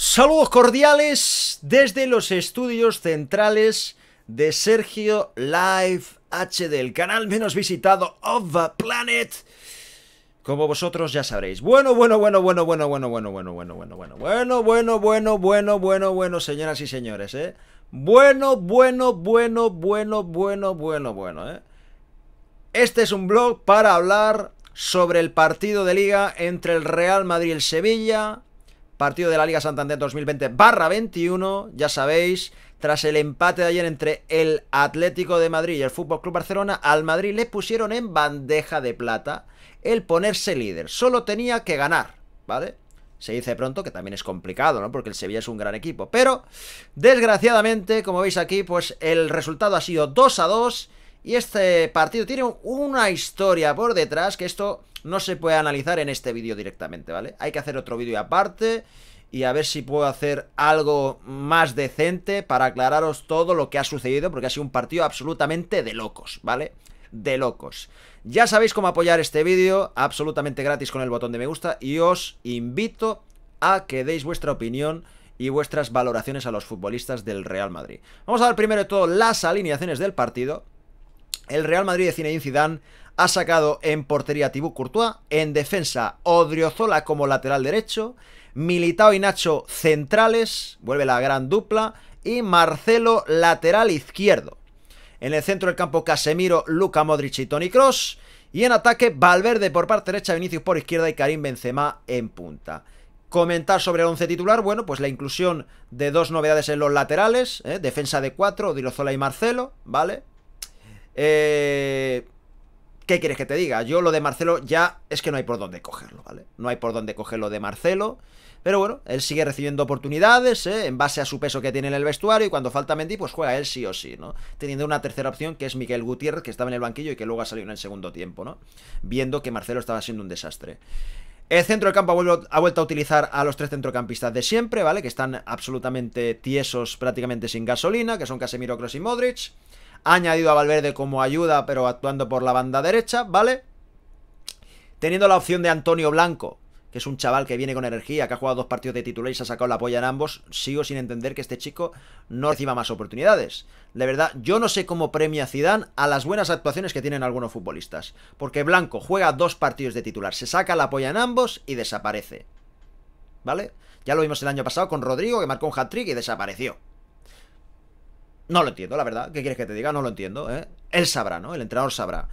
Saludos cordiales desde los estudios centrales de Sergio Live HD, el canal menos visitado of the planet. Como vosotros ya sabréis. Bueno, bueno, bueno, bueno, bueno, bueno, bueno, bueno, bueno, bueno, bueno, bueno, bueno, bueno, bueno, bueno, bueno, señoras y señores, ¿eh? Bueno, bueno, bueno, bueno, bueno, bueno, bueno, ¿eh? Este es un blog para hablar sobre el partido de liga entre el Real Madrid y el Sevilla Partido de la Liga Santander 2020-21, ya sabéis, tras el empate de ayer entre el Atlético de Madrid y el Fútbol Club Barcelona, al Madrid le pusieron en bandeja de plata el ponerse líder. Solo tenía que ganar, ¿vale? Se dice pronto que también es complicado, ¿no? Porque el Sevilla es un gran equipo. Pero, desgraciadamente, como veis aquí, pues el resultado ha sido 2 a 2 y este partido tiene una historia por detrás que esto no se puede analizar en este vídeo directamente, ¿vale? Hay que hacer otro vídeo aparte y a ver si puedo hacer algo más decente para aclararos todo lo que ha sucedido, porque ha sido un partido absolutamente de locos, ¿vale? De locos. Ya sabéis cómo apoyar este vídeo, absolutamente gratis con el botón de me gusta, y os invito a que deis vuestra opinión y vuestras valoraciones a los futbolistas del Real Madrid. Vamos a ver primero de todo las alineaciones del partido. El Real Madrid de Zinedine Zidane ha sacado en portería Thibaut Courtois, en defensa Odriozola como lateral derecho, Militao y Nacho centrales, vuelve la gran dupla, y Marcelo lateral izquierdo. En el centro del campo Casemiro, Luca Modric y Tony Cross. Y en ataque Valverde por parte derecha, Vinicius por izquierda y Karim Benzema en punta. Comentar sobre el once titular, bueno, pues la inclusión de dos novedades en los laterales, ¿eh? defensa de cuatro, Odriozola y Marcelo, ¿vale? Eh, ¿Qué quieres que te diga? Yo lo de Marcelo ya es que no hay por dónde cogerlo, ¿vale? No hay por dónde cogerlo de Marcelo. Pero bueno, él sigue recibiendo oportunidades, ¿eh? en base a su peso que tiene en el vestuario, y cuando falta Mendy, pues juega él sí o sí, ¿no? Teniendo una tercera opción que es Miguel Gutiérrez, que estaba en el banquillo y que luego ha salido en el segundo tiempo, ¿no? Viendo que Marcelo estaba siendo un desastre. El centro del campo ha vuelto a utilizar a los tres centrocampistas de siempre, ¿vale? Que están absolutamente tiesos, prácticamente sin gasolina, que son Casemiro, Kroos y Modric. Ha añadido a Valverde como ayuda, pero actuando por la banda derecha, ¿vale? Teniendo la opción de Antonio Blanco, que es un chaval que viene con energía, que ha jugado dos partidos de titular y se ha sacado la polla en ambos, sigo sin entender que este chico no reciba más oportunidades. De verdad, yo no sé cómo premia Zidane a las buenas actuaciones que tienen algunos futbolistas, porque Blanco juega dos partidos de titular, se saca la polla en ambos y desaparece. ¿Vale? Ya lo vimos el año pasado con Rodrigo, que marcó un hat-trick y desapareció. No lo entiendo, la verdad. ¿Qué quieres que te diga? No lo entiendo, ¿eh? Él sabrá, ¿no? El entrenador sabrá.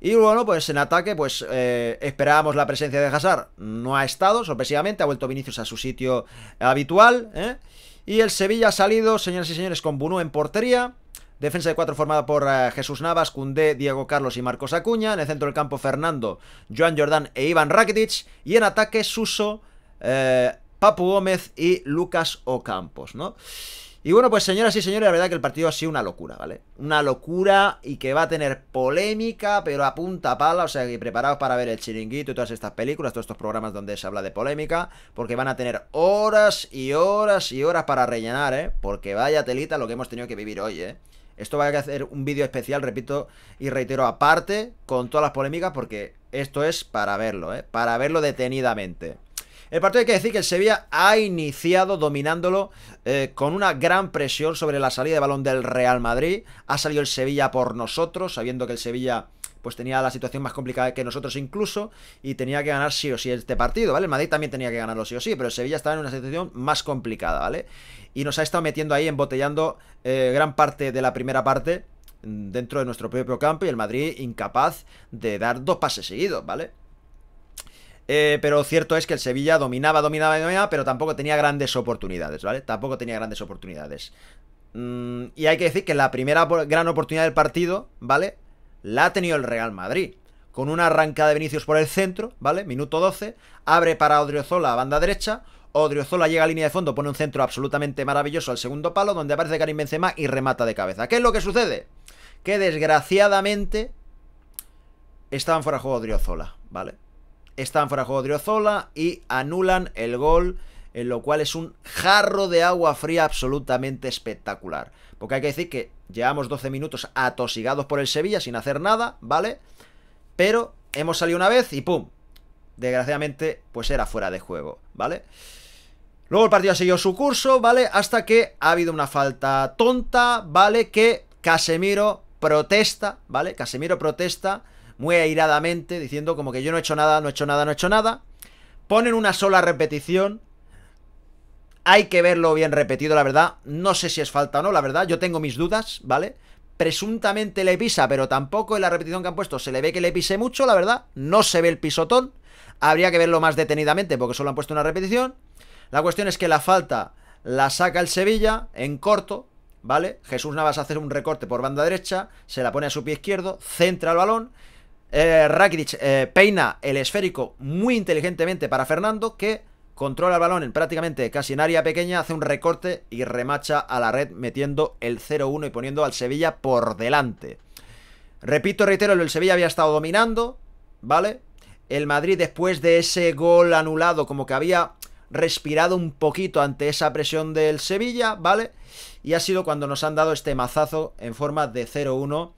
Y bueno, pues en ataque, pues eh, esperábamos la presencia de Hazard. No ha estado, sorpresivamente. Ha vuelto Vinicius a su sitio habitual, ¿eh? Y el Sevilla ha salido, señoras y señores, con Bunú en portería. Defensa de cuatro formada por Jesús Navas, Cundé, Diego Carlos y Marcos Acuña. En el centro del campo Fernando, Joan Jordán e Iván Rakitic. Y en ataque Suso, Papu Gómez y Lucas Ocampos, ¿no? Y bueno, pues señoras y señores, la verdad que el partido ha sido una locura, ¿vale? Una locura y que va a tener polémica, pero a punta pala, o sea, que preparados para ver el chiringuito y todas estas películas, todos estos programas donde se habla de polémica, porque van a tener horas y horas y horas para rellenar, ¿eh? Porque vaya telita lo que hemos tenido que vivir hoy, ¿eh? Esto va a hacer un vídeo especial, repito y reitero, aparte, con todas las polémicas, porque esto es para verlo, ¿eh? Para verlo detenidamente. El partido hay que decir que el Sevilla ha iniciado dominándolo eh, con una gran presión sobre la salida de balón del Real Madrid. Ha salido el Sevilla por nosotros, sabiendo que el Sevilla pues tenía la situación más complicada que nosotros incluso y tenía que ganar sí o sí este partido, ¿vale? El Madrid también tenía que ganarlo sí o sí, pero el Sevilla estaba en una situación más complicada, ¿vale? Y nos ha estado metiendo ahí, embotellando eh, gran parte de la primera parte mm, dentro de nuestro propio campo y el Madrid incapaz de dar dos pases seguidos, ¿vale? Eh, pero cierto es que el Sevilla dominaba, dominaba, dominaba, pero tampoco tenía grandes oportunidades, ¿vale? Tampoco tenía grandes oportunidades. Mm, y hay que decir que la primera gran oportunidad del partido, ¿vale? La ha tenido el Real Madrid. Con una arrancada de Vinicius por el centro, ¿vale? Minuto 12. Abre para Odriozola a banda derecha. Odriozola llega a línea de fondo, pone un centro absolutamente maravilloso al segundo palo, donde aparece Karim Benzema y remata de cabeza. ¿Qué es lo que sucede? Que desgraciadamente estaban fuera de juego Odriozola, ¿vale? están fuera de juego Driozola y anulan el gol, en lo cual es un jarro de agua fría absolutamente espectacular. Porque hay que decir que llevamos 12 minutos atosigados por el Sevilla sin hacer nada, ¿vale? Pero hemos salido una vez y ¡pum! Desgraciadamente, pues era fuera de juego, ¿vale? Luego el partido ha seguido su curso, ¿vale? Hasta que ha habido una falta tonta, ¿vale? Que Casemiro protesta, ¿vale? Casemiro protesta muy airadamente, diciendo como que yo no he hecho nada, no he hecho nada, no he hecho nada. Ponen una sola repetición. Hay que verlo bien repetido, la verdad. No sé si es falta o no, la verdad. Yo tengo mis dudas, ¿vale? Presuntamente le pisa, pero tampoco en la repetición que han puesto se le ve que le pise mucho, la verdad. No se ve el pisotón. Habría que verlo más detenidamente porque solo han puesto una repetición. La cuestión es que la falta la saca el Sevilla en corto, ¿vale? Jesús Navas hace un recorte por banda derecha, se la pone a su pie izquierdo, centra el balón eh, eh, peina el esférico muy inteligentemente para Fernando, que controla el balón en prácticamente casi en área pequeña, hace un recorte y remacha a la red metiendo el 0-1 y poniendo al Sevilla por delante. Repito, reitero, el Sevilla había estado dominando, ¿vale? El Madrid después de ese gol anulado como que había respirado un poquito ante esa presión del Sevilla, ¿vale? Y ha sido cuando nos han dado este mazazo en forma de 0-1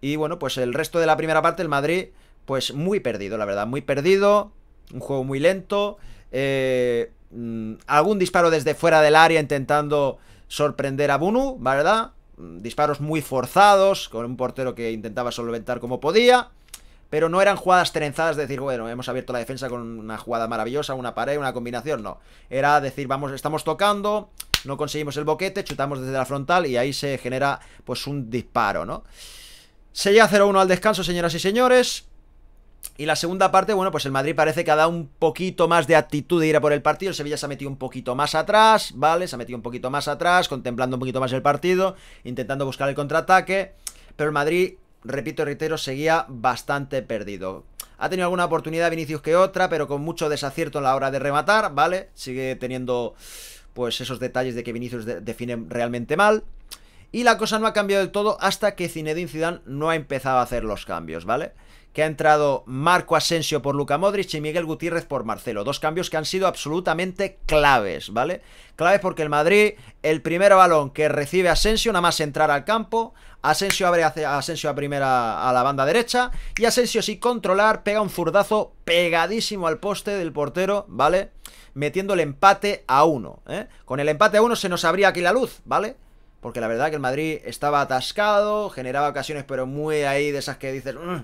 y bueno, pues el resto de la primera parte, el Madrid, pues muy perdido, la verdad, muy perdido, un juego muy lento, eh, mm, algún disparo desde fuera del área intentando sorprender a Bunu, ¿verdad? Mm, disparos muy forzados, con un portero que intentaba solventar como podía, pero no eran jugadas trenzadas de decir, bueno, hemos abierto la defensa con una jugada maravillosa, una pared, una combinación, no. Era decir, vamos, estamos tocando, no conseguimos el boquete, chutamos desde la frontal y ahí se genera pues un disparo, ¿no? Se llega 0-1 al descanso, señoras y señores. Y la segunda parte, bueno, pues el Madrid parece que ha dado un poquito más de actitud de ir a por el partido. El Sevilla se ha metido un poquito más atrás, ¿vale? Se ha metido un poquito más atrás, contemplando un poquito más el partido, intentando buscar el contraataque. Pero el Madrid, repito y reitero, seguía bastante perdido. Ha tenido alguna oportunidad Vinicius que otra, pero con mucho desacierto en la hora de rematar, ¿vale? Sigue teniendo, pues, esos detalles de que Vinicius define realmente mal. Y la cosa no ha cambiado del todo hasta que Zinedine Zidane no ha empezado a hacer los cambios, ¿vale? Que ha entrado Marco Asensio por Luca Modric y Miguel Gutiérrez por Marcelo. Dos cambios que han sido absolutamente claves, ¿vale? Claves porque el Madrid, el primer balón que recibe Asensio, nada más entrar al campo, Asensio abre a Asensio a primera a la banda derecha y Asensio sin controlar pega un zurdazo pegadísimo al poste del portero, ¿vale? Metiendo el empate a uno, ¿eh? Con el empate a uno se nos abría aquí la luz, ¿vale? Porque la verdad que el Madrid estaba atascado, generaba ocasiones, pero muy ahí de esas que dices, mm,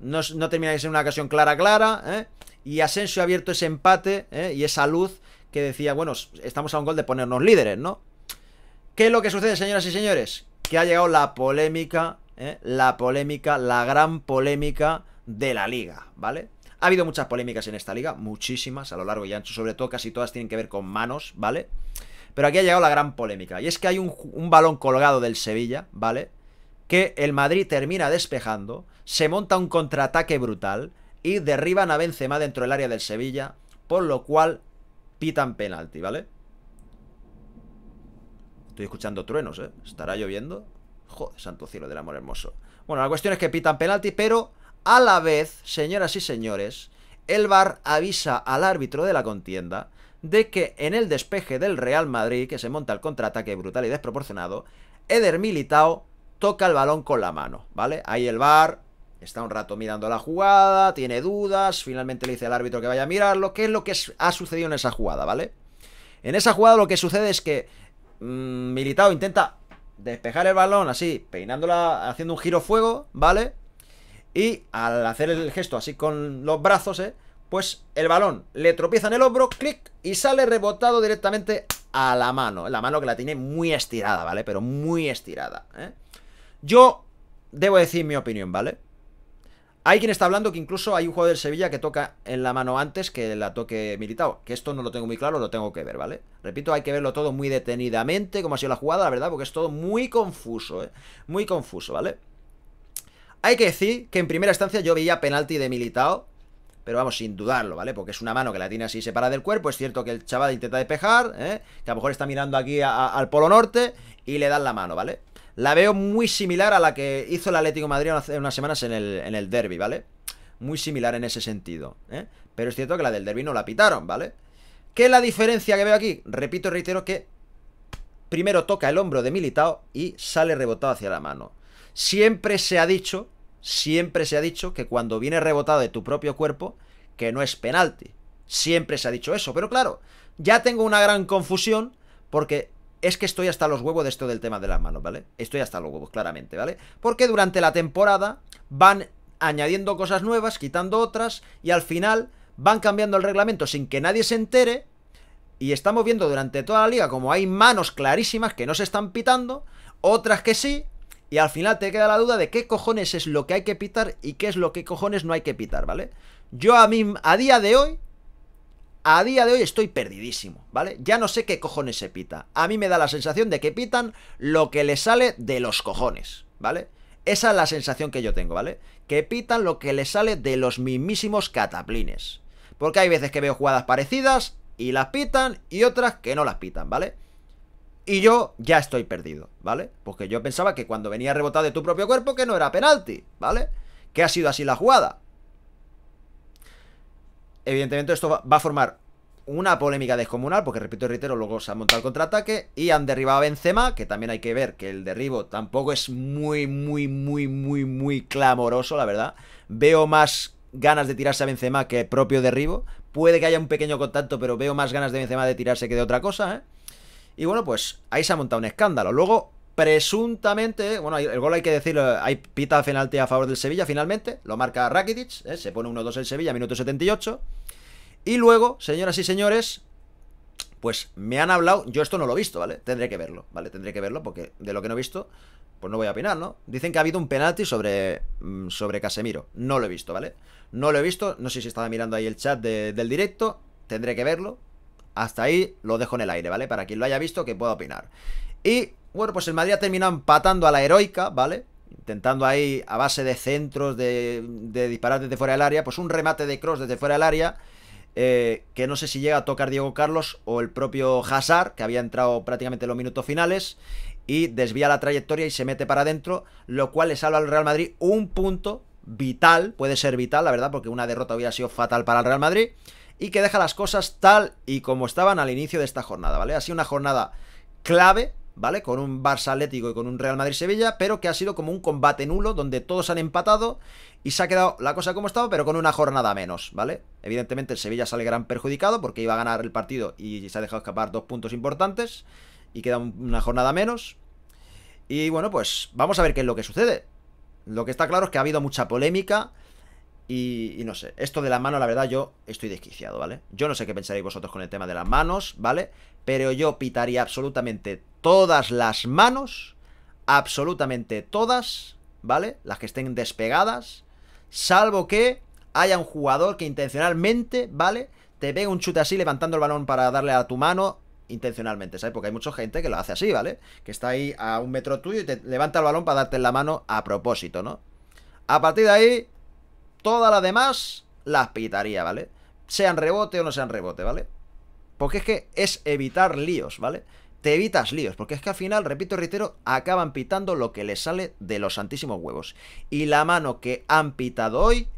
no, no termina de ser una ocasión clara, clara. ¿eh? Y Asensio ha abierto ese empate ¿eh? y esa luz que decía, bueno, estamos a un gol de ponernos líderes, ¿no? ¿Qué es lo que sucede, señoras y señores? Que ha llegado la polémica, ¿eh? la polémica, la gran polémica de la liga, ¿vale? Ha habido muchas polémicas en esta liga, muchísimas a lo largo y ancho, sobre todo casi todas tienen que ver con manos, ¿vale? vale pero aquí ha llegado la gran polémica. Y es que hay un, balón colgado del Sevilla, ¿vale? Que el Madrid termina despejando, se monta un contraataque brutal y derriban a Benzema dentro del área del Sevilla, por lo cual pitan penalti, ¿vale? Estoy escuchando truenos, ¿eh? ¿Estará lloviendo? Joder, santo cielo del amor hermoso. Bueno, la cuestión es que pitan penalti, pero a la vez, señoras y señores, el bar avisa al árbitro de la contienda de que en el despeje del Real Madrid, que se monta el contraataque brutal y desproporcionado, Eder Militao toca el balón con la mano, ¿vale? Ahí el VAR está un rato mirando la jugada, tiene dudas, finalmente le dice al árbitro que vaya a mirarlo, qué es lo que ha sucedido en esa jugada, ¿vale? En esa jugada lo que sucede es que mm, Militao intenta despejar el balón así, peinándola, haciendo un giro fuego, ¿vale? Y al hacer el gesto así con los brazos, ¿eh? pues el balón le tropieza en el hombro, clic, y sale rebotado directamente a la mano. La mano que la tiene muy estirada, ¿vale? Pero muy estirada. ¿eh? Yo debo decir mi opinión, ¿vale? Hay quien está hablando que incluso hay un jugador del Sevilla que toca en la mano antes que la toque Militao. Que esto no lo tengo muy claro, lo tengo que ver, ¿vale? Repito, hay que verlo todo muy detenidamente, como ha sido la jugada, la verdad, porque es todo muy confuso, ¿eh? Muy confuso, ¿vale? Hay que decir que en primera instancia yo veía penalti de Militao pero vamos, sin dudarlo, ¿vale? Porque es una mano que la tiene así separada del cuerpo. Es cierto que el chaval intenta despejar, ¿eh? Que a lo mejor está mirando aquí al polo norte y le dan la mano, ¿vale? La veo muy similar a la que hizo el Atlético de Madrid hace unas semanas en el, en el derby, ¿vale? Muy similar en ese sentido, ¿eh? Pero es cierto que la del derby no la pitaron, ¿vale? ¿Qué es la diferencia que veo aquí? Repito y reitero que primero toca el hombro de Militao y sale rebotado hacia la mano. Siempre se ha dicho siempre se ha dicho que cuando viene rebotado de tu propio cuerpo, que no es penalti. Siempre se ha dicho eso. Pero claro, ya tengo una gran confusión porque es que estoy hasta los huevos de esto del tema de las manos, ¿vale? Estoy hasta los huevos, claramente, ¿vale? Porque durante la temporada van añadiendo cosas nuevas, quitando otras, y al final van cambiando el reglamento sin que nadie se entere. Y estamos viendo durante toda la liga como hay manos clarísimas que no se están pitando, otras que sí, y al final te queda la duda de qué cojones es lo que hay que pitar y qué es lo que cojones no hay que pitar, ¿vale? Yo a mí, a día de hoy, a día de hoy estoy perdidísimo, ¿vale? Ya no sé qué cojones se pita. A mí me da la sensación de que pitan lo que les sale de los cojones, ¿vale? Esa es la sensación que yo tengo, ¿vale? Que pitan lo que les sale de los mismísimos cataplines. Porque hay veces que veo jugadas parecidas y las pitan y otras que no las pitan, ¿vale? Y yo ya estoy perdido, ¿vale? Porque yo pensaba que cuando venía rebotado de tu propio cuerpo que no era penalti, ¿vale? Que ha sido así la jugada. Evidentemente esto va a formar una polémica descomunal, porque repito y reitero, luego se ha montado el contraataque y han derribado a Benzema, que también hay que ver que el derribo tampoco es muy, muy, muy, muy, muy clamoroso, la verdad. Veo más ganas de tirarse a Benzema que propio derribo. Puede que haya un pequeño contacto, pero veo más ganas de Benzema de tirarse que de otra cosa, ¿eh? Y bueno, pues ahí se ha montado un escándalo. Luego, presuntamente, bueno, el gol hay que decirlo, hay pita penalti a favor del Sevilla finalmente, lo marca Rakitic, ¿eh? se pone 1-2 en Sevilla, minuto 78. Y luego, señoras y señores, pues me han hablado, yo esto no lo he visto, ¿vale? Tendré que verlo, ¿vale? Tendré que verlo porque de lo que no he visto, pues no voy a opinar, ¿no? Dicen que ha habido un penalti sobre, mm, sobre Casemiro, no lo he visto, ¿vale? No lo he visto, no sé si estaba mirando ahí el chat del directo, tendré que verlo, hasta ahí lo dejo en el aire, ¿vale? Para quien lo haya visto que pueda opinar. Y bueno, pues el Madrid ha terminado empatando a la heroica, ¿vale? Intentando ahí a base de centros, de, de disparar desde fuera del área, pues un remate de cross desde fuera del área. Eh, que no sé si llega a tocar Diego Carlos o el propio Hazard, que había entrado prácticamente en los minutos finales, y desvía la trayectoria y se mete para adentro, lo cual le salva al Real Madrid un punto vital, puede ser vital, la verdad, porque una derrota hubiera sido fatal para el Real Madrid y que deja las cosas tal y como estaban al inicio de esta jornada, ¿vale? Ha sido una jornada clave, ¿vale? Con un Barça Atlético y con un Real Madrid-Sevilla, pero que ha sido como un combate nulo donde todos han empatado y se ha quedado la cosa como estaba, pero con una jornada menos, ¿vale? Evidentemente el Sevilla sale gran perjudicado porque iba a ganar el partido y se ha dejado escapar dos puntos importantes y queda una jornada menos. Y bueno, pues vamos a ver qué es lo que sucede. Lo que está claro es que ha habido mucha polémica, y, no sé, esto de la mano, la verdad, yo estoy desquiciado, ¿vale? Yo no sé qué pensaréis vosotros con el tema de las manos, ¿vale? Pero yo pitaría absolutamente todas las manos, absolutamente todas, ¿vale? Las que estén despegadas, salvo que haya un jugador que intencionalmente, ¿vale? Te pegue un chute así levantando el balón para darle a tu mano intencionalmente, ¿sabes? Porque hay mucha gente que lo hace así, ¿vale? Que está ahí a un metro tuyo y te levanta el balón para darte la mano a propósito, ¿no? A partir de ahí, Toda las demás las pitaría, ¿vale? Sean rebote o no sean rebote, ¿vale? Porque es que es evitar líos, ¿vale? Te evitas líos, porque es que al final, repito, reitero, acaban pitando lo que les sale de los santísimos huevos. Y la mano que han pitado hoy,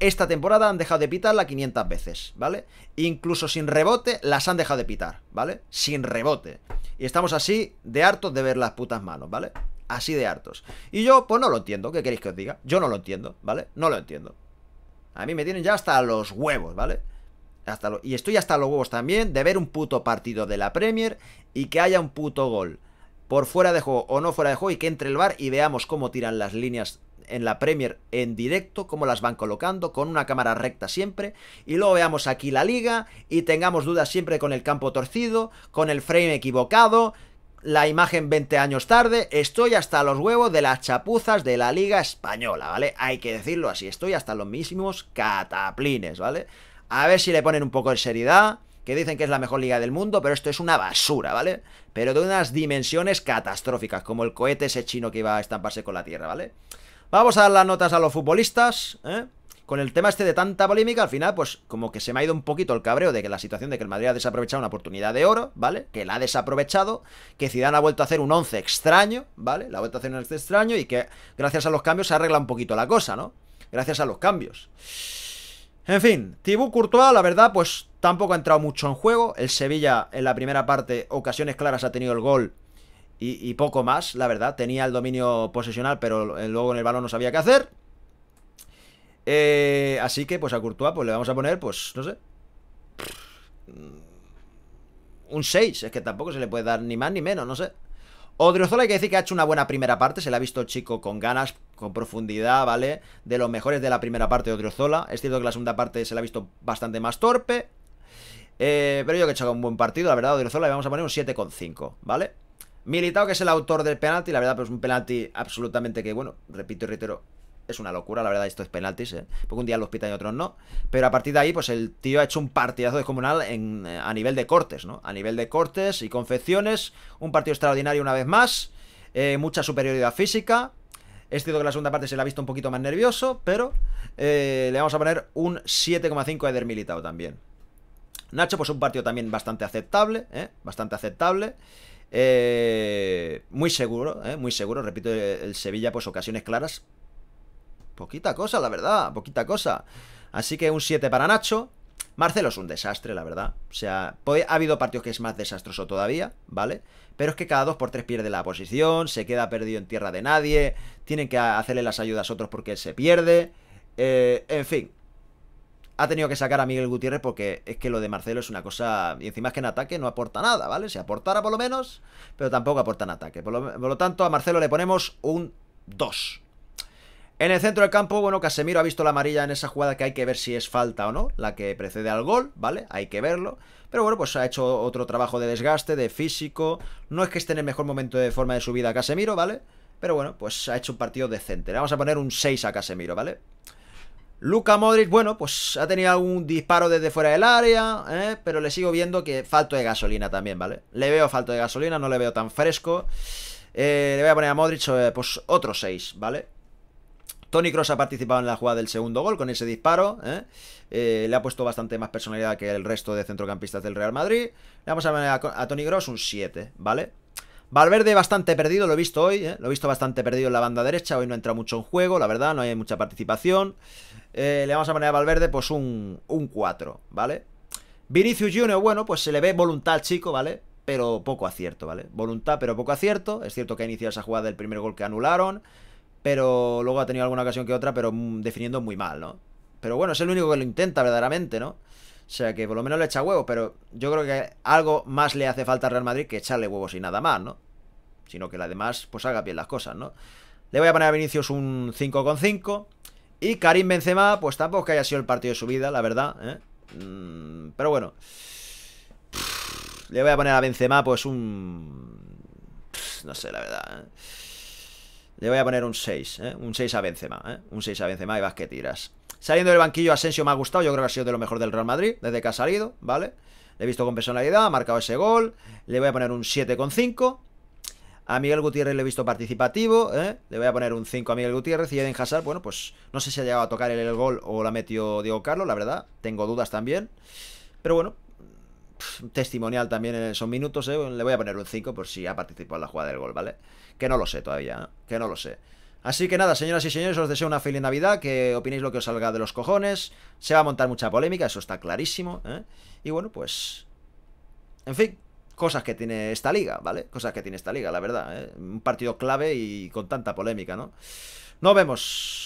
esta temporada han dejado de pitarla 500 veces, ¿vale? Incluso sin rebote las han dejado de pitar, ¿vale? Sin rebote. Y estamos así de hartos de ver las putas manos, ¿vale? así de hartos. Y yo, pues no lo entiendo, ¿qué queréis que os diga? Yo no lo entiendo, ¿vale? No lo entiendo. A mí me tienen ya hasta los huevos, ¿vale? Hasta y estoy hasta los huevos también de ver un puto partido de la Premier y que haya un puto gol por fuera de juego o no fuera de juego y que entre el bar y veamos cómo tiran las líneas en la Premier en directo, cómo las van colocando, con una cámara recta siempre, y luego veamos aquí la liga y tengamos dudas siempre con el campo torcido, con el frame equivocado, la imagen 20 años tarde, estoy hasta los huevos de las chapuzas de la Liga Española, ¿vale? Hay que decirlo así, estoy hasta los mismos cataplines, ¿vale? A ver si le ponen un poco de seriedad, que dicen que es la mejor liga del mundo, pero esto es una basura, ¿vale? Pero de unas dimensiones catastróficas, como el cohete ese chino que iba a estamparse con la Tierra, ¿vale? Vamos a dar las notas a los futbolistas, ¿eh? con el tema este de tanta polémica, al final, pues como que se me ha ido un poquito el cabreo de que la situación de que el Madrid ha desaprovechado una oportunidad de oro, ¿vale? Que la ha desaprovechado, que Zidane ha vuelto a hacer un 11 extraño, ¿vale? La ha vuelto a hacer un once extraño y que gracias a los cambios se arregla un poquito la cosa, ¿no? Gracias a los cambios. En fin, Tibú Courtois, la verdad, pues tampoco ha entrado mucho en juego. El Sevilla en la primera parte, ocasiones claras ha tenido el gol y, y poco más, la verdad. Tenía el dominio posesional, pero eh, luego en el balón no sabía qué hacer. Eh, así que, pues a Courtois, pues le vamos a poner, pues, no sé. Un 6. Es que tampoco se le puede dar ni más ni menos, no sé. Odriozola hay que decir que ha hecho una buena primera parte, se le ha visto chico con ganas, con profundidad, ¿vale? De los mejores de la primera parte de Odriozola. Es cierto que la segunda parte se la ha visto bastante más torpe. Eh, pero yo que he hecho un buen partido, la verdad, Odriozola le vamos a poner un 7,5, ¿vale? Militao, que es el autor del penalti, la verdad, pues un penalti absolutamente que, bueno, repito y reitero, es una locura, la verdad, esto es penaltis, ¿eh? Porque un día los hospital y otros no. Pero a partir de ahí, pues el tío ha hecho un partidazo descomunal eh, a nivel de cortes, ¿no? A nivel de cortes y confecciones. Un partido extraordinario una vez más. Eh, mucha superioridad física. He cierto que la segunda parte se la ha visto un poquito más nervioso, pero eh, le vamos a poner un 7,5 a Eder militado también. Nacho, pues un partido también bastante aceptable, ¿eh? Bastante aceptable. muy seguro, ¿eh? muy seguro. Repito, el Sevilla, pues ocasiones claras, Poquita cosa, la verdad, poquita cosa. Así que un 7 para Nacho. Marcelo es un desastre, la verdad. O sea, pues, ha habido partidos que es más desastroso todavía, ¿vale? Pero es que cada 2 por 3 pierde la posición, se queda perdido en tierra de nadie, tienen que hacerle las ayudas a otros porque se pierde. Eh, en fin, ha tenido que sacar a Miguel Gutiérrez porque es que lo de Marcelo es una cosa. Y encima es que en ataque no aporta nada, ¿vale? Se aportara por lo menos, pero tampoco aporta en ataque. Por lo, por lo tanto, a Marcelo le ponemos un 2. En el centro del campo, bueno, Casemiro ha visto la amarilla en esa jugada que hay que ver si es falta o no, la que precede al gol, ¿vale? Hay que verlo. Pero bueno, pues ha hecho otro trabajo de desgaste, de físico. No es que esté en el mejor momento de forma de su vida Casemiro, ¿vale? Pero bueno, pues ha hecho un partido decente. Le vamos a poner un 6 a Casemiro, ¿vale? Luca Modric, bueno, pues ha tenido un disparo desde fuera del área, ¿eh? pero le sigo viendo que falto de gasolina también, ¿vale? Le veo falto de gasolina, no le veo tan fresco. Eh, le voy a poner a Modric, pues otro 6, ¿vale? Tony Cross ha participado en la jugada del segundo gol con ese disparo. ¿eh? ¿eh? le ha puesto bastante más personalidad que el resto de centrocampistas del Real Madrid. Le vamos a poner a, Tony Cross un 7, ¿vale? Valverde bastante perdido, lo he visto hoy, ¿eh? lo he visto bastante perdido en la banda derecha, hoy no entra mucho en juego, la verdad, no hay mucha participación. Eh, le vamos a poner a Valverde pues un, un 4, ¿vale? Vinicius Junior, bueno, pues se le ve voluntad al chico, ¿vale? Pero poco acierto, ¿vale? Voluntad, pero poco acierto. Es cierto que ha iniciado esa jugada del primer gol que anularon pero luego ha tenido alguna ocasión que otra, pero mm, definiendo muy mal, ¿no? Pero bueno, es el único que lo intenta verdaderamente, ¿no? O sea que por lo menos le echa huevos, pero yo creo que algo más le hace falta al Real Madrid que echarle huevos y nada más, ¿no? Sino que la demás pues haga bien las cosas, ¿no? Le voy a poner a Vinicius un 5-5 y Karim Benzema pues tampoco que haya sido el partido de su vida, la verdad, ¿eh? Mm, pero bueno, le voy a poner a Benzema pues un... No sé, la verdad. ¿eh? Le voy a poner un 6, ¿eh? un 6 a Benzema, ¿eh? un 6 a Benzema y vas que tiras. Saliendo del banquillo, Asensio me ha gustado, yo creo que ha sido de lo mejor del Real Madrid, desde que ha salido, ¿vale? Le he visto con personalidad, ha marcado ese gol, le voy a poner un 7,5. A Miguel Gutiérrez le he visto participativo, ¿eh? le voy a poner un 5 a Miguel Gutiérrez y Eden Hazard, bueno, pues no sé si ha llegado a tocar el gol o la metió Diego Carlos, la verdad, tengo dudas también. Pero bueno, testimonial también en esos minutos, ¿eh? le voy a poner un 5 por si ha participado en la jugada del gol, ¿vale? Que no lo sé todavía, que no lo sé. Así que nada, señoras y señores, os deseo una feliz Navidad, que opinéis lo que os salga de los cojones. Se va a montar mucha polémica, eso está clarísimo. ¿eh? Y bueno, pues... En fin, cosas que tiene esta liga, ¿vale? Cosas que tiene esta liga, la verdad. ¿eh? Un partido clave y con tanta polémica, ¿no? Nos vemos.